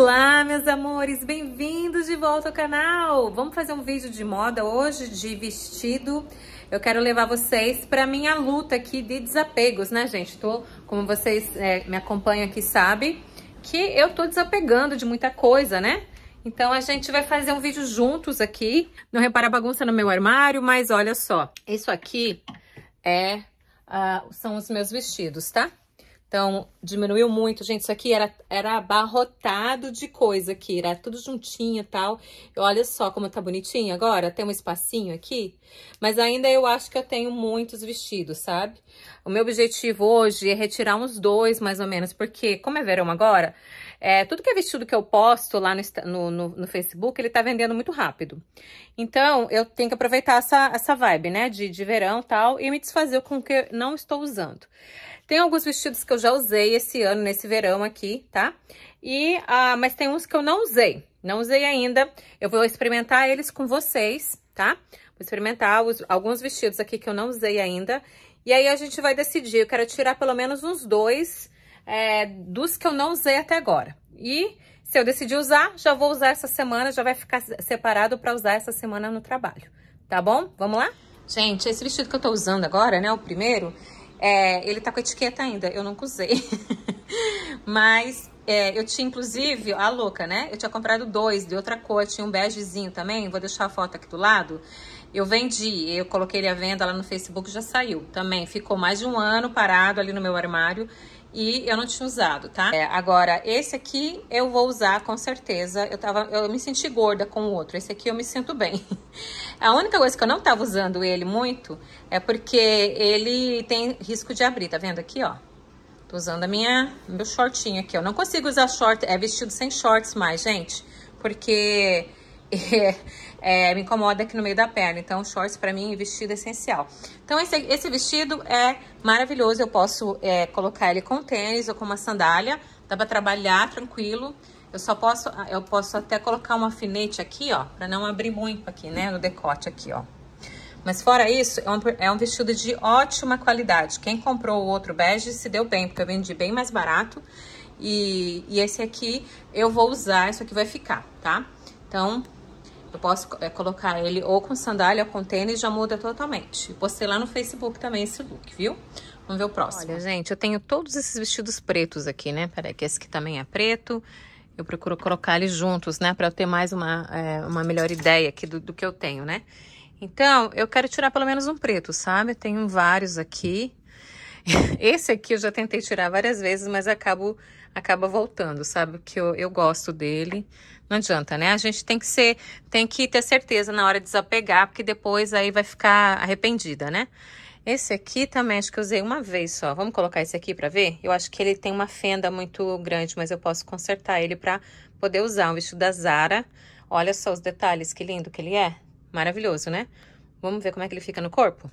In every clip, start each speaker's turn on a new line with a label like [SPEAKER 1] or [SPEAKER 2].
[SPEAKER 1] Olá, meus amores, bem-vindos de volta ao canal. Vamos fazer um vídeo de moda hoje de vestido. Eu quero levar vocês para minha luta aqui de desapegos, né, gente? Tô, como vocês é, me acompanham aqui sabe, que eu tô desapegando de muita coisa, né? Então a gente vai fazer um vídeo juntos aqui. Não repara a bagunça no meu armário, mas olha só, isso aqui é uh, são os meus vestidos, tá? Então, diminuiu muito. Gente, isso aqui era, era abarrotado de coisa aqui, era tudo juntinho e tal. olha só como tá bonitinho agora, tem um espacinho aqui. Mas ainda eu acho que eu tenho muitos vestidos, sabe? O meu objetivo hoje é retirar uns dois, mais ou menos, porque como é verão agora, é, tudo que é vestido que eu posto lá no, no, no, no Facebook, ele tá vendendo muito rápido. Então, eu tenho que aproveitar essa, essa vibe, né? De, de verão tal, e me desfazer com o que não estou usando. Tem alguns vestidos que eu já usei esse ano, nesse verão aqui, tá? E, ah, mas tem uns que eu não usei, não usei ainda. Eu vou experimentar eles com vocês, tá? Vou experimentar os, alguns vestidos aqui que eu não usei ainda. E aí, a gente vai decidir. Eu quero tirar pelo menos uns dois é, dos que eu não usei até agora. E se eu decidir usar, já vou usar essa semana, já vai ficar separado para usar essa semana no trabalho, tá bom? Vamos lá? Gente, esse vestido que eu tô usando agora, né, o primeiro, é, ele tá com etiqueta ainda, eu nunca usei. Mas é, eu tinha, inclusive, a louca, né? Eu tinha comprado dois de outra cor, tinha um begezinho também, vou deixar a foto aqui do lado. Eu vendi, eu coloquei ele à venda lá no Facebook, já saiu também. Ficou mais de um ano parado ali no meu armário e eu não tinha usado, tá? É, agora, esse aqui eu vou usar com certeza. Eu, tava, eu me senti gorda com o outro, esse aqui eu me sinto bem. A única coisa que eu não tava usando ele muito é porque ele tem risco de abrir, tá vendo aqui, ó? Tô usando a minha, meu shortinho aqui, eu não consigo usar short, é vestido sem shorts mais, gente, porque é, é, me incomoda aqui no meio da perna. Então, shorts para mim, vestido é essencial. Então, esse, esse vestido é maravilhoso. Eu posso é, colocar ele com tênis ou com uma sandália. Dá para trabalhar tranquilo. Eu só posso, eu posso até colocar um alfinete aqui, ó, para não abrir muito aqui, né, no decote aqui, ó. Mas fora isso, é um, é um vestido de ótima qualidade. Quem comprou o outro bege se deu bem, porque eu vendi bem mais barato. E, e esse aqui eu vou usar, isso aqui vai ficar, tá? Então, eu posso é, colocar ele ou com sandália ou com tênis, já muda totalmente. Postei lá no Facebook também esse look, viu? Vamos ver o próximo. Olha, gente, eu tenho todos esses vestidos pretos aqui, né? Peraí, que esse aqui também é preto. Eu procuro colocar eles juntos, né? Pra eu ter mais uma, é, uma melhor ideia aqui do, do que eu tenho, né? Então, eu quero tirar pelo menos um preto, sabe? Eu tenho vários aqui. Esse aqui eu já tentei tirar várias vezes, mas acabo acaba voltando, sabe? Que eu, eu gosto dele. Não adianta, né? A gente tem que ser, tem que ter certeza na hora de desapegar, porque depois aí vai ficar arrependida, né? Esse aqui também acho que eu usei uma vez só. Vamos colocar esse aqui pra ver? Eu acho que ele tem uma fenda muito grande, mas eu posso consertar ele pra poder usar. Um vestido da Zara. Olha só os detalhes, que lindo que ele é. Maravilhoso, né? Vamos ver como é que ele fica no corpo?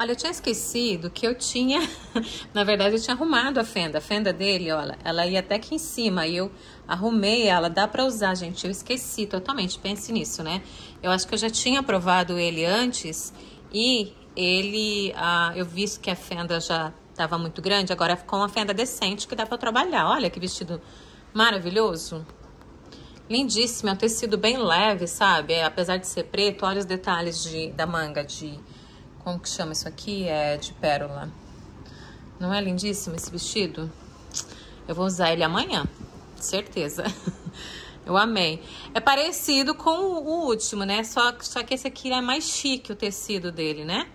[SPEAKER 1] Olha, eu tinha esquecido que eu tinha, na verdade eu tinha arrumado a fenda. A fenda dele, olha, ela ia até aqui em cima e eu arrumei ela. Dá pra usar, gente, eu esqueci totalmente, pense nisso, né? Eu acho que eu já tinha provado ele antes e ele, ah, eu vi que a fenda já tava muito grande, agora ficou uma fenda decente que dá pra trabalhar. Olha que vestido maravilhoso. Lindíssimo, é um tecido bem leve, sabe? É, apesar de ser preto, olha os detalhes de, da manga de como que chama isso aqui? É de pérola. Não é lindíssimo esse vestido? Eu vou usar ele amanhã, certeza. Eu amei. É parecido com o último, né? Só, só que esse aqui é mais chique o tecido dele, né?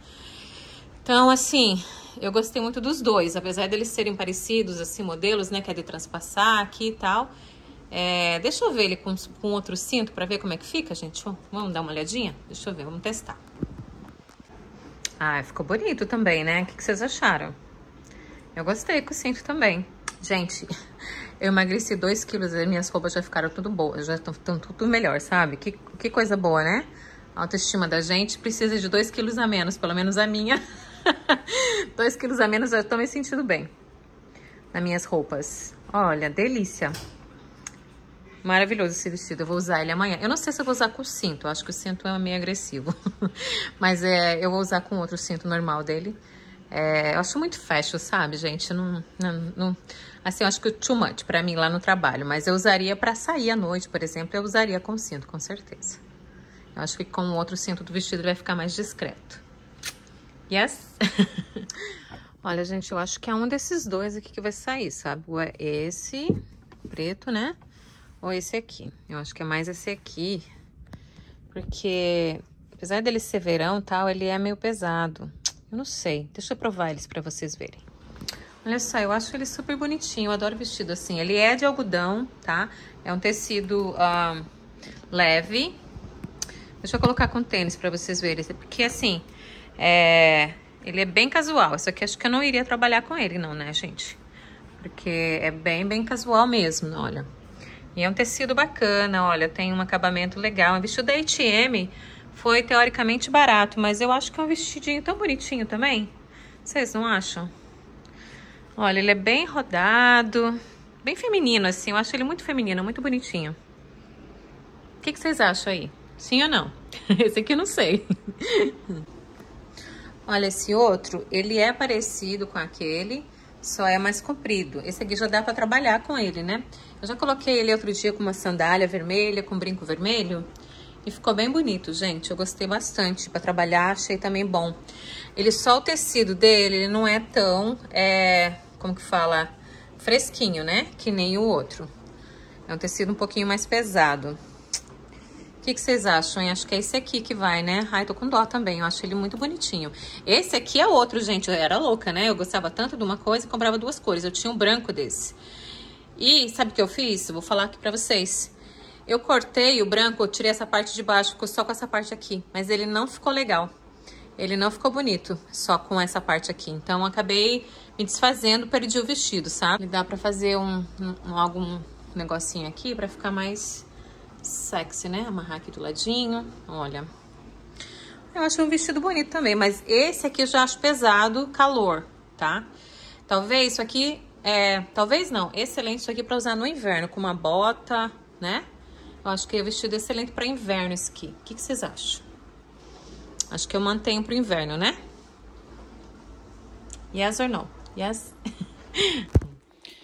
[SPEAKER 1] Então, assim, eu gostei muito dos dois. Apesar deles serem parecidos, assim, modelos, né? Que é de transpassar aqui e tal. É, deixa eu ver ele com, com outro cinto pra ver como é que fica, gente. Vamos dar uma olhadinha? Deixa eu ver, vamos testar. Ah, ficou bonito também, né? O que, vocês acharam? Eu gostei com o cinto também. Gente, eu emagreci 2 quilos e minhas roupas já ficaram tudo boas, já estão tudo melhor, sabe? Que, que coisa boa, né? A autoestima da gente precisa de 2 quilos a menos, pelo menos a minha. 2 quilos a menos, eu tô me sentindo bem nas minhas roupas. Olha, delícia. Maravilhoso esse vestido, eu vou usar ele amanhã. Eu não sei se eu vou usar com cinto, eu acho que o cinto é meio agressivo. Mas é, eu vou usar com outro cinto normal dele. É, eu acho muito fashion, sabe, gente? Não, não, não, assim, eu acho que too much pra mim lá no trabalho. Mas eu usaria pra sair à noite, por exemplo, eu usaria com cinto, com certeza. Eu acho que com o outro cinto do vestido vai ficar mais discreto. Yes? Olha, gente, eu acho que é um desses dois aqui que vai sair, sabe? Esse preto, né? ou esse aqui. Eu acho que é mais esse aqui, porque apesar dele ser verão tal, ele é meio pesado. Eu não sei, deixa eu provar eles pra vocês verem. Olha só, eu acho ele super bonitinho, eu adoro vestido assim. Ele é de algodão, tá? É um tecido ah, leve. Deixa eu colocar com tênis pra vocês verem, porque assim, é... ele é bem casual. Isso aqui acho que eu não iria trabalhar com ele não, né, gente? Porque é bem, bem casual mesmo, olha. E é um tecido bacana, olha, tem um acabamento legal. Um vestido da H&M foi teoricamente barato, mas eu acho que é um vestidinho tão bonitinho também. Vocês não acham? Olha, ele é bem rodado, bem feminino assim. Eu acho ele muito feminino, muito bonitinho. O que, que vocês acham aí? Sim ou não? Esse aqui eu não sei. Olha, esse outro, ele é parecido com aquele, só é mais comprido. Esse aqui já dá para trabalhar com ele, né? Eu já coloquei ele outro dia com uma sandália vermelha, com brinco vermelho. E ficou bem bonito, gente. Eu gostei bastante para trabalhar, achei também bom. Ele só o tecido dele, ele não é tão, é, como que fala, fresquinho, né? Que nem o outro. É um tecido um pouquinho mais pesado. O que, que, vocês acham? hein? acho que é esse aqui que vai, né? Ai, tô com dó também. Eu acho ele muito bonitinho. Esse aqui é outro, gente. Eu era louca, né? Eu gostava tanto de uma coisa e comprava duas cores. Eu tinha um branco desse. E sabe o que eu fiz? Vou falar aqui pra vocês. Eu cortei o branco, tirei essa parte de baixo, ficou só com essa parte aqui. Mas ele não ficou legal. Ele não ficou bonito, só com essa parte aqui. Então, acabei me desfazendo, perdi o vestido, sabe? Dá pra fazer um, um algum negocinho aqui pra ficar mais Sexy, né? Amarrar aqui do ladinho, olha. Eu acho um vestido bonito também, mas esse aqui eu já acho pesado, calor, tá? Talvez isso aqui, é, talvez não, excelente isso aqui pra usar no inverno, com uma bota, né? Eu acho que é um vestido excelente pra inverno esse aqui. O que, que vocês acham? Acho que eu mantenho pro inverno, né? Yes or no? Yes?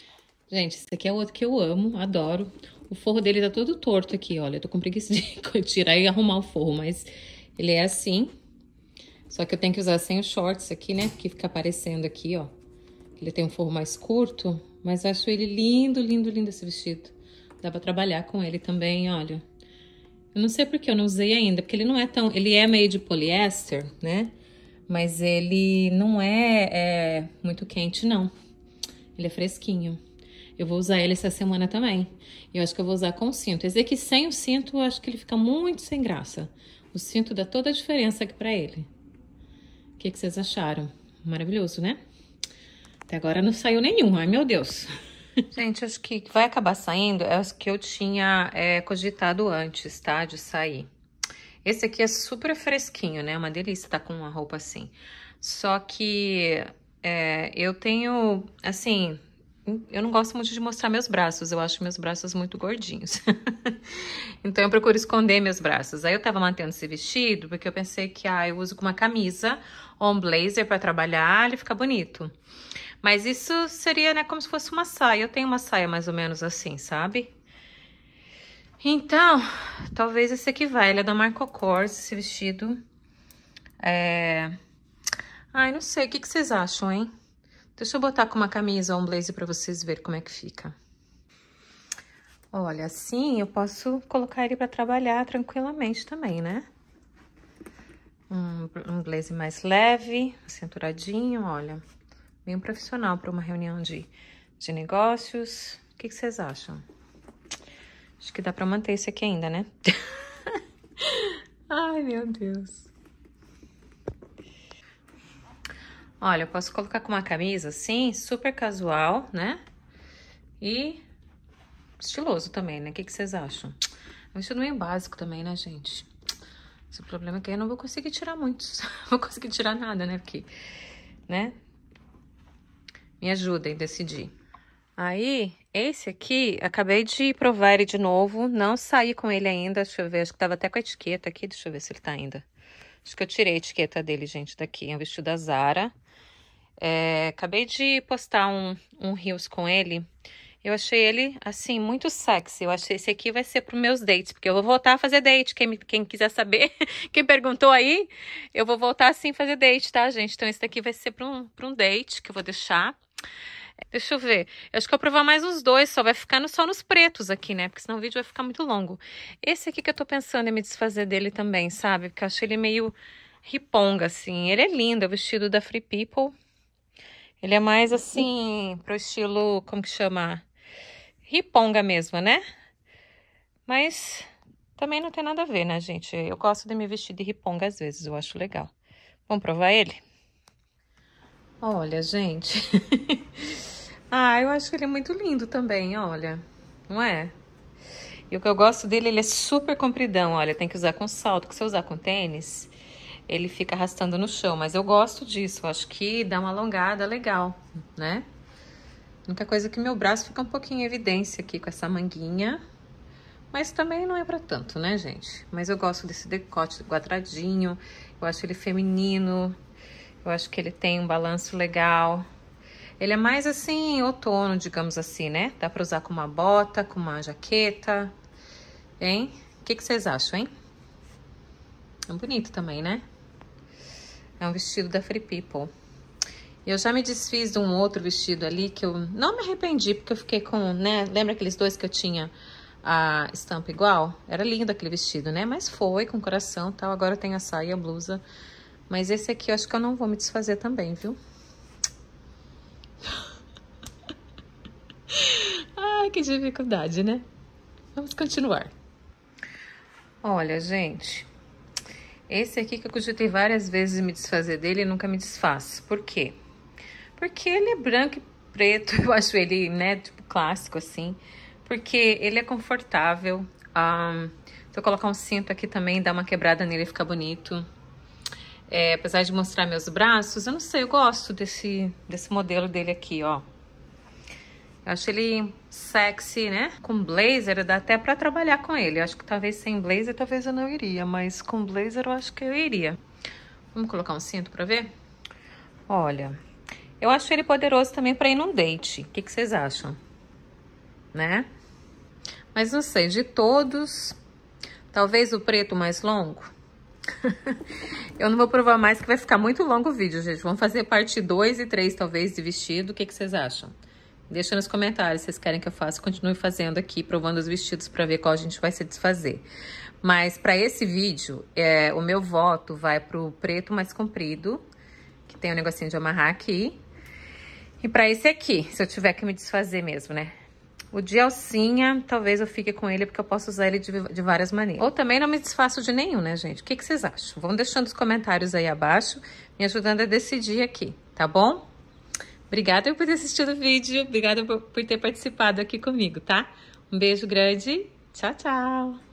[SPEAKER 1] Gente, esse aqui é outro que eu amo, adoro. O forro dele tá todo torto aqui, olha. Eu tô com preguiça de tirar e arrumar o forro, mas ele é assim. Só que eu tenho que usar sem os shorts aqui, né? Porque fica aparecendo aqui, ó. Ele tem um forro mais curto, mas acho ele lindo, lindo, lindo esse vestido. Dá pra trabalhar com ele também, olha. Eu não sei porque eu não usei ainda, porque ele não é tão... Ele é meio de poliéster, né? Mas ele não é, é muito quente, não. Ele é fresquinho. Eu vou usar ele essa semana também. Eu acho que eu vou usar com cinto. Esse aqui sem o cinto, eu acho que ele fica muito sem graça. O cinto dá toda a diferença aqui pra ele. O que, que vocês acharam? Maravilhoso, né? Até agora não saiu nenhum. Ai, meu Deus. Gente, acho que vai acabar saindo é os que eu tinha é, cogitado antes, tá? De sair. Esse aqui é super fresquinho, né? É Uma delícia estar tá com uma roupa assim. Só que é, eu tenho, assim, eu não gosto muito de mostrar meus braços, eu acho meus braços muito gordinhos. então eu procuro esconder meus braços. Aí eu tava mantendo esse vestido porque eu pensei que ah, eu uso com uma camisa ou um blazer para trabalhar, ele fica bonito. Mas isso seria, né, como se fosse uma saia. Eu tenho uma saia mais ou menos assim, sabe? Então, talvez esse aqui vai. Ele é da Marco Kors, esse vestido. É... Ai, não sei, o que, que vocês acham, hein? Deixa eu botar com uma camisa ou um blazer para vocês verem como é que fica. Olha, assim eu posso colocar ele para trabalhar tranquilamente também, né? Um, um blazer mais leve, cinturadinho, olha. Bem profissional para uma reunião de, de negócios. O que, que vocês acham? Acho que dá para manter esse aqui ainda, né? Ai, meu Deus. Olha, eu posso colocar com uma camisa assim, super casual, né? E estiloso também, né? O que, que vocês acham? É um estilo meio básico também, né, gente? Mas é o problema é que eu não vou conseguir tirar muitos. não vou conseguir tirar nada, né? Porque, né? Me ajudem a decidir. Aí, esse aqui, acabei de provar ele de novo. Não saí com ele ainda. Deixa eu ver, acho que tava até com a etiqueta aqui. Deixa eu ver se ele tá ainda. Acho que eu tirei a etiqueta dele, gente, daqui. É um vestido da Zara. É, acabei de postar um, um com ele. Eu achei ele, assim, muito sexy. Eu achei esse aqui vai ser para meus dates, porque eu vou voltar a fazer date. Quem, quem quiser saber, quem perguntou aí, eu vou voltar assim fazer date, tá, gente? Então, esse daqui vai ser para um, pra um date que eu vou deixar. Deixa eu ver. Eu acho que eu vou provar mais uns dois, só vai ficar no, só nos pretos aqui, né? Porque senão o vídeo vai ficar muito longo. Esse aqui que eu tô pensando em me desfazer dele também, sabe? Porque eu achei ele meio riponga, assim. Ele é lindo, é o vestido da Free People. Ele é mais uhum. assim, pro estilo, como que chama? Riponga mesmo, né? Mas também não tem nada a ver, né, gente? Eu gosto de me vestir de riponga às vezes, eu acho legal. Vamos provar ele? Olha, gente. ah, eu acho que ele é muito lindo também, olha. Não é? E o que eu gosto dele, ele é super compridão, olha. Tem que usar com salto, que se eu usar com tênis, ele fica arrastando no chão, mas eu gosto disso, acho que dá uma alongada legal, né? A única coisa é que meu braço fica um pouquinho em evidência aqui com essa manguinha, mas também não é para tanto, né, gente? Mas eu gosto desse decote quadradinho, eu acho ele feminino, eu acho que ele tem um balanço legal. Ele é mais assim, outono, digamos assim, né? Dá para usar com uma bota, com uma jaqueta, hein? O que vocês acham, hein? É bonito também, né? É um vestido da Free People. Eu já me desfiz de um outro vestido ali que eu não me arrependi, porque eu fiquei com, né? Lembra aqueles dois que eu tinha a estampa igual? Era lindo aquele vestido, né? Mas foi com coração tal. Agora tem a saia, a blusa. Mas esse aqui eu acho que eu não vou me desfazer também, viu? Ai, ah, que dificuldade, né? Vamos continuar. Olha, gente, esse aqui que eu cogitei várias vezes me desfazer dele e nunca me desfaço. Por quê? Porque ele é branco e preto, eu acho ele, né, tipo clássico assim. Porque ele é confortável. Um, colocar um cinto aqui também, dar uma quebrada nele e ficar bonito. É, apesar de mostrar meus braços, eu não sei, eu gosto desse, desse modelo dele aqui, ó. Eu acho ele sexy, né? Com blazer dá até pra trabalhar com ele. Eu acho que talvez sem blazer talvez eu não iria, mas com blazer eu acho que eu iria. Vamos colocar um cinto pra ver? Olha, eu acho ele poderoso também pra ir num date. O que, que vocês acham? Né? Mas não sei, de todos, talvez o preto mais longo. eu não vou provar mais que vai ficar muito longo o vídeo, gente. Vamos fazer parte 2 e 3, talvez, de vestido. O que, que vocês acham? Deixa nos comentários se vocês querem que eu faça. Continue fazendo aqui, provando os vestidos para ver qual a gente vai se desfazer. Mas para esse vídeo, é, o meu voto vai pro preto mais comprido, que tem um negocinho de amarrar aqui. E para esse aqui, se eu tiver que me desfazer mesmo, né? O de alcinha, talvez eu fique com ele, porque eu posso usar ele de, de várias maneiras. Ou também não me desfaço de nenhum, né, gente? O que, que vocês acham? Vão deixando os comentários aí abaixo, me ajudando a decidir aqui, tá bom? Obrigada por ter assistido o vídeo, obrigada por ter participado aqui comigo, tá? Um beijo grande, tchau, tchau!